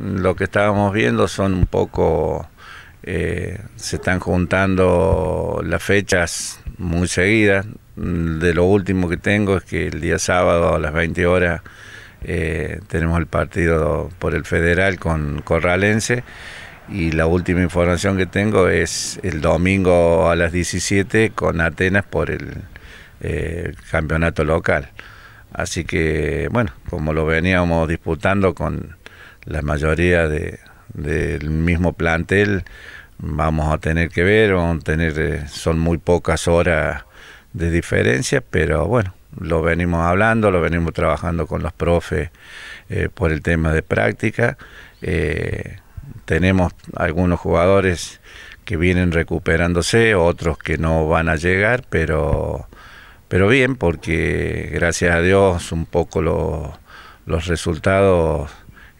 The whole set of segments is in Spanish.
Lo que estábamos viendo son un poco, eh, se están juntando las fechas muy seguidas. De lo último que tengo es que el día sábado a las 20 horas eh, tenemos el partido por el federal con Corralense y la última información que tengo es el domingo a las 17 con Atenas por el eh, campeonato local. Así que, bueno, como lo veníamos disputando con la mayoría del mismo plantel vamos a tener que ver, vamos a tener, eh, son muy pocas horas de diferencia, pero bueno, lo venimos hablando, lo venimos trabajando con los profes eh, por el tema de práctica. Eh, tenemos algunos jugadores que vienen recuperándose, otros que no van a llegar, pero, pero bien, porque gracias a Dios un poco los resultados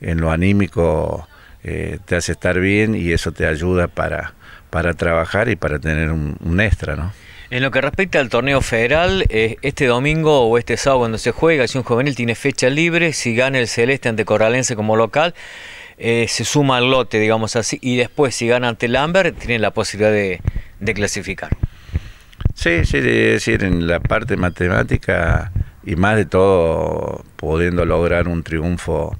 en lo anímico eh, te hace estar bien y eso te ayuda para, para trabajar y para tener un, extra, ¿no? En lo que respecta al torneo federal, eh, este domingo o este sábado cuando se juega, si un juvenil tiene fecha libre, si gana el Celeste ante Corralense como local, eh, se suma al lote, digamos así, y después si gana ante Lambert, tiene la posibilidad de, de clasificar. Sí, sí, es decir, en la parte matemática y más de todo pudiendo lograr un triunfo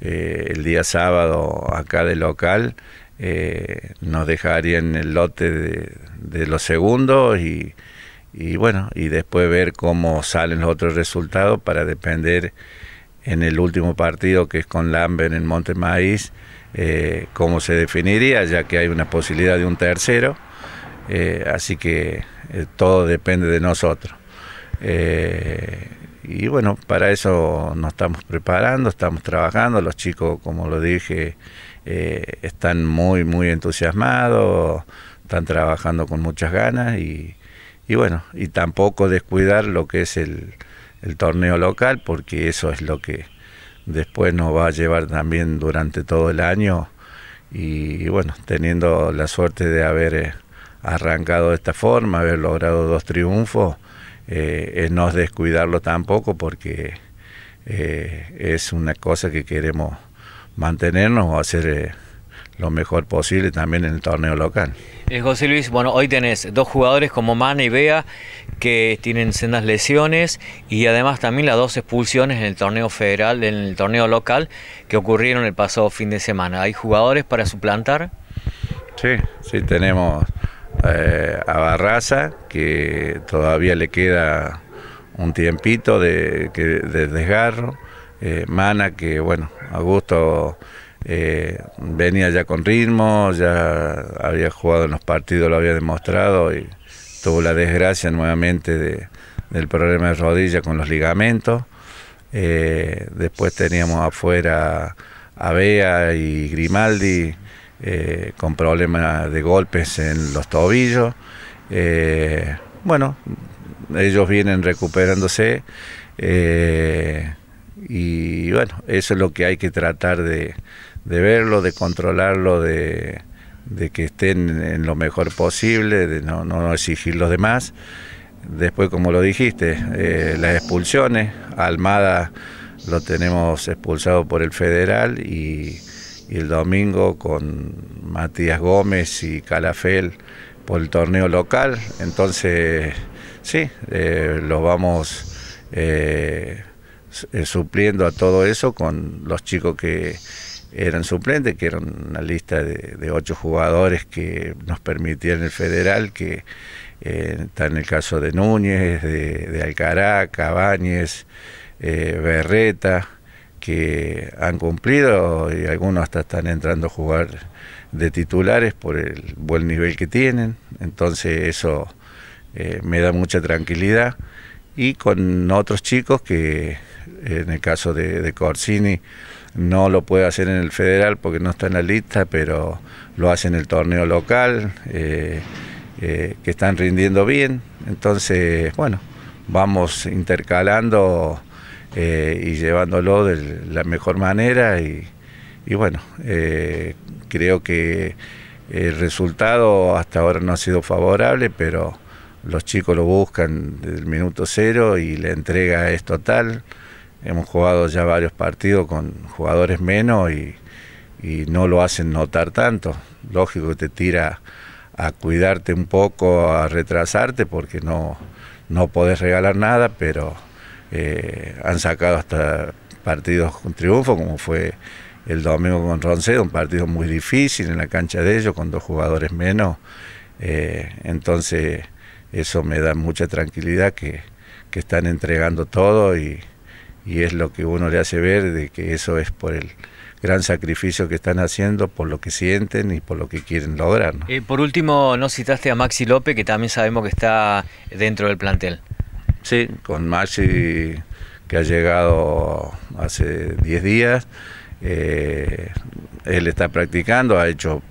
eh, el día sábado acá de local, eh, nos dejaría en el lote de, los segundos y, bueno, y después ver cómo salen los otros resultados para depender en el último partido que es con Lambert en Monte eh, cómo se definiría, ya que hay una posibilidad de un tercero. así que todo depende de nosotros. Y bueno, para eso nos estamos preparando, estamos trabajando, los chicos, como lo dije, eh, están muy, muy entusiasmados, están trabajando con muchas ganas y, bueno, y tampoco descuidar lo que es el, torneo local, porque eso es lo que después nos va a llevar también durante todo el año y, bueno, teniendo la suerte de haber eh, arrancado de esta forma, haber logrado dos triunfos, eh, no descuidarlo tampoco porque eh, es una cosa que queremos mantenernos o hacer eh, lo mejor posible también en el torneo local. Eh, José Luis, bueno, hoy tenés dos jugadores como Mana y Bea que tienen sendas lesiones y además también las dos expulsiones en el torneo federal, en el torneo local que ocurrieron el pasado fin de semana. ¿Hay jugadores para suplantar? Sí, sí tenemos eh, a Barraza, que todavía le queda un tiempito de, desgarro. Eh, Mana, que bueno, Augusto eh, venía ya con ritmo, ya había jugado en los partidos, lo había demostrado y tuvo la desgracia nuevamente del problema de rodilla con los ligamentos. después teníamos afuera a Bea y Grimaldi, eh, con problemas de golpes en los tobillos. Eh, bueno, ellos vienen recuperándose eh, y bueno, eso es lo que hay que tratar de, verlo, de controlarlo, de, que estén en lo mejor posible, de no, no exigir los demás. Después, como lo dijiste, las expulsiones, Almada lo tenemos expulsado por el federal y y el domingo con Matías Gómez y Calafel por el torneo local. Entonces, sí, lo eh, los vamos eh, eh, supliendo a todo eso con los chicos que eran suplentes, que eran una lista de, ocho jugadores que nos permitían el federal, que está en el caso de Núñez, de, de Alcará, Cabañez, Berreta que han cumplido y algunos hasta están entrando a jugar de titulares por el buen nivel que tienen. Entonces eso eh, me da mucha tranquilidad. Y con otros chicos que en el caso de, Corsini no lo puede hacer en el federal porque no está en la lista, pero lo hace en el torneo local, eh, eh, que están rindiendo bien. Entonces, bueno, vamos intercalando eh, y llevándolo de la mejor manera y, bueno, eh, creo que el resultado hasta ahora no ha sido favorable, pero los chicos lo buscan desde el minuto cero y la entrega es total. Hemos jugado ya varios partidos con jugadores menos y, no lo hacen notar tanto. Lógico que te tira a cuidarte un poco, a retrasarte, porque no, no podés regalar nada, pero eh, han sacado hasta partidos con triunfo, como fue el domingo con Roncedo, un partido muy difícil en la cancha de ellos, con dos jugadores menos. Eh, entonces, eso me da mucha tranquilidad que, que están entregando todo y, y, es lo que uno le hace ver de que eso es por el gran sacrificio que están haciendo, por lo que sienten y por lo que quieren lograr. Eh, por último, no citaste a Maxi López, que también sabemos que está dentro del plantel con Maxi que ha llegado hace 10 días. Eh, él está practicando, ha hecho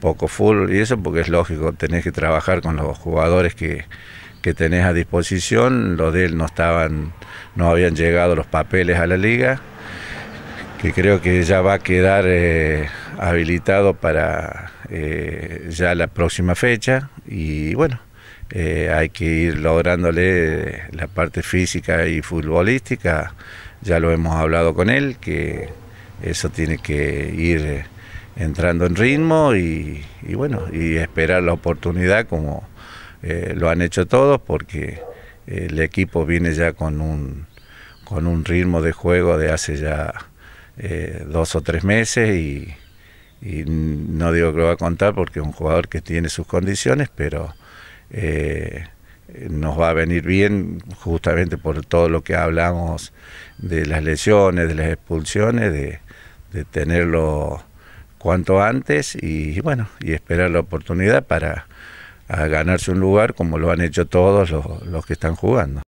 poco full y eso porque es lógico, tenés que trabajar con los jugadores que, que tenés a disposición, los de él no estaban, no habían llegado los papeles a la liga, que creo que ya va a quedar eh, habilitado para eh, ya la próxima fecha y bueno, eh, hay que ir lográndole eh, la parte física y futbolística. Ya lo hemos hablado con él, que eso tiene que ir eh, entrando en ritmo y, bueno, y esperar la oportunidad como lo han hecho todos, porque el equipo viene ya con un, ritmo de juego de hace ya dos o tres meses y, y no digo que lo va a contar porque es un jugador que tiene sus condiciones, pero eh, nos va a venir bien justamente por todo lo que hablamos de las lesiones, de las expulsiones, de, tenerlo cuanto antes y, bueno, y esperar la oportunidad para ganarse un lugar como lo han hecho todos los que están jugando.